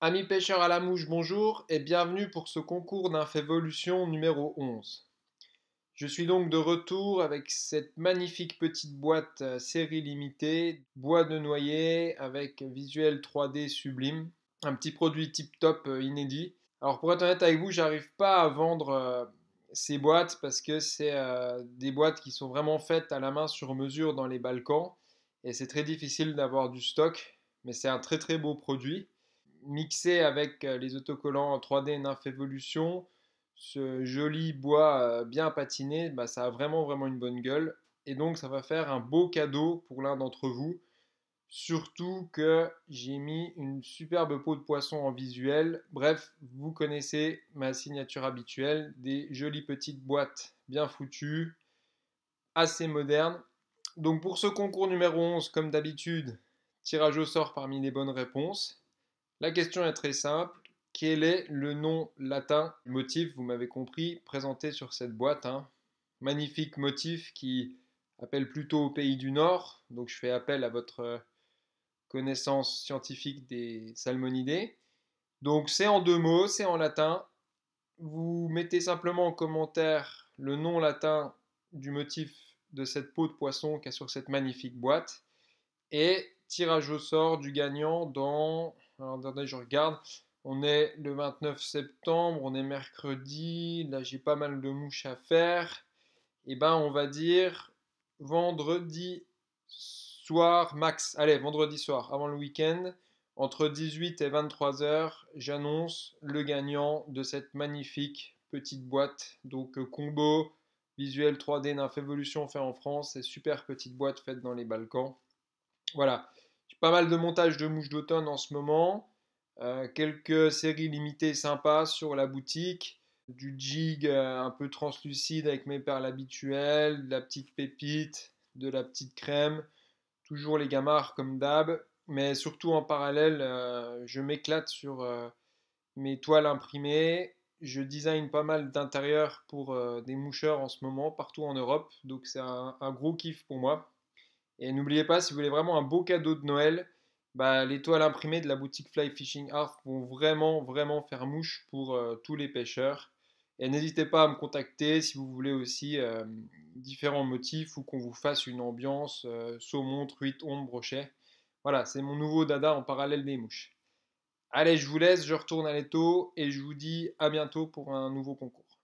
Amis pêcheurs à la mouche, bonjour et bienvenue pour ce concours d'infévolution numéro 11. Je suis donc de retour avec cette magnifique petite boîte euh, série limitée, bois de noyer avec visuel 3D sublime, un petit produit tip top euh, inédit. Alors pour être honnête avec vous, j'arrive pas à vendre euh, ces boîtes parce que c'est des boîtes qui sont vraiment faites à la main sur mesure dans les Balkans et c'est très difficile d'avoir du stock, mais c'est un très très beau produit mixé avec euh, les autocollants 3D Nymph Evolution, ce joli bois euh, bien patiné, bah, ça a vraiment vraiment une bonne gueule. Et donc ça va faire un beau cadeau pour l'un d'entre vous. Surtout que j'ai mis une superbe peau de poisson en visuel. Bref, vous connaissez ma signature habituelle, des jolies petites boîtes bien foutues, assez modernes. Donc pour ce concours numéro 11, comme d'habitude, tirage au sort parmi les bonnes réponses. La question est très simple. Quel est le nom latin du motif, vous m'avez compris, présenté sur cette boîte hein? Magnifique motif qui appelle plutôt au pays du Nord, donc je fais appel à votre euh, connaissance scientifique des salmonidés. Donc c'est en deux mots, c'est en latin. Vous mettez simplement en commentaire le nom latin du motif de cette peau de poisson qu'il y a sur cette magnifique boîte. Et tirage au sort du gagnant dans alors, je regarde. On est le 29 septembre, on est mercredi, là j'ai pas mal de mouches à faire. Et eh ben on va dire vendredi soir max. Allez, vendredi soir, avant le week-end, entre 18 et 23 heures, j'annonce le gagnant de cette magnifique petite boîte. Donc euh, combo visuel 3D Nymph Evolution fait en France c'est super petite boîte faite dans les Balkans. Voilà pas mal de montage de mouches d'automne en ce moment. Euh, quelques séries limitées sympas sur la boutique. Du jig euh, un peu translucide avec mes perles habituelles, de la petite pépite, de la petite crème, toujours les gamards comme d'hab, mais surtout en parallèle, euh, je m'éclate sur mes toiles imprimées. Je design pas mal d'intérieurs pour des moucheurs en ce moment partout en Europe, donc c'est un, gros kiff pour moi. Et n'oubliez pas, si vous voulez vraiment un beau cadeau de Noël, bah, les toiles imprimées de la boutique Fly Fishing Art vont vraiment, vraiment faire mouche pour euh, tous les pêcheurs. Et n'hésitez pas à me contacter si vous voulez aussi euh, différents motifs ou qu'on vous fasse une ambiance euh, saumon, truite, ombre, brochet. Voilà, c'est mon nouveau dada en parallèle des mouches. Allez, je vous laisse, je retourne à l'étau et je vous dis à bientôt pour un nouveau concours.